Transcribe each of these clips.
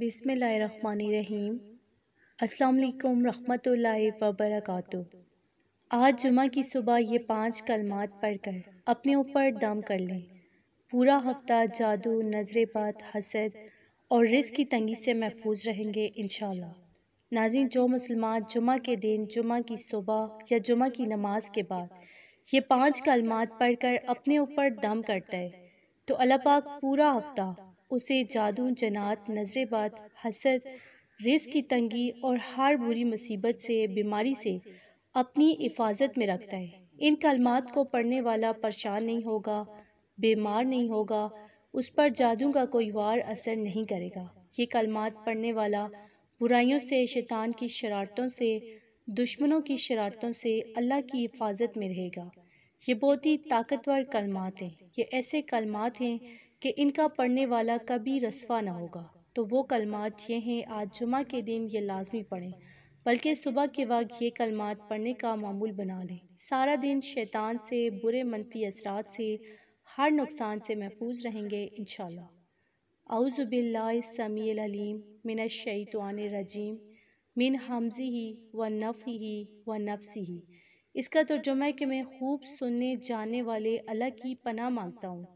बिसमीम अल्लाम रहमतुल्लाहि व आज जुमा की सुबह ये पांच कलमात पढ़कर अपने ऊपर दम कर लें पूरा हफ्ता जादू बात हसद और रिस की तंगी से महफूज रहेंगे इन नाजिन जो मुसलमान जुमा के दिन जुमा की सुबह या जुमा की नमाज के बाद ये पांच कलमात पढ़कर अपने ऊपर दम करता है तो अल्लाह पाक पूरा हफ्ता उसे जादू जनात नज़ेबात हसद रिस की तंगी और हार बुरी मुसीबत से बीमारी से अपनी हिफाजत में रखता है इन कलमात को पढ़ने वाला परेशान नहीं होगा बीमार नहीं होगा उस पर जादू का कोई वार असर नहीं करेगा ये कलमात पढ़ने वाला बुराइयों से शैतान की शरारतों से दुश्मनों की शरारतों से अल्लाह की हिफाजत में रहेगा ये बहुत ही ताकतवर कलमात हैं ये ऐसे कलमात हैं कि इनका पढ़ने वाला कभी रसवा ना होगा तो वो कलमात ये हैं आज जुमा के दिन ये लाजमी पढ़ें बल्कि सुबह के वक्त ये कलमात पढ़ने का मामूल बना लें सारा दिन शैतान से बुरे मनफी असरात से हर नुकसान से महफूज रहेंगे इन शौज़बिल्लामीम मिन शैतान रजीम मिन हमजी ही व नफ़ ही व नफसी ही इसका तर्जुमा है कि मैं खूब सुनने जाने वाले अलग की पना मांगता हूँ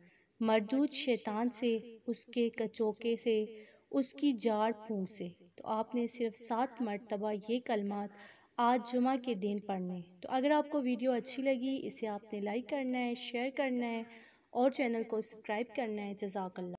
मरदूत शैतान से उसके कचोके से उसकी जाड़ फूंक से तो आपने सिर्फ सात मरतबा ये कलमात आज जुमा के दिन पढ़ने तो अगर आपको वीडियो अच्छी लगी इसे आपने लाइक करना है शेयर करना है और चैनल को सब्सक्राइब करना है जजाकल्ला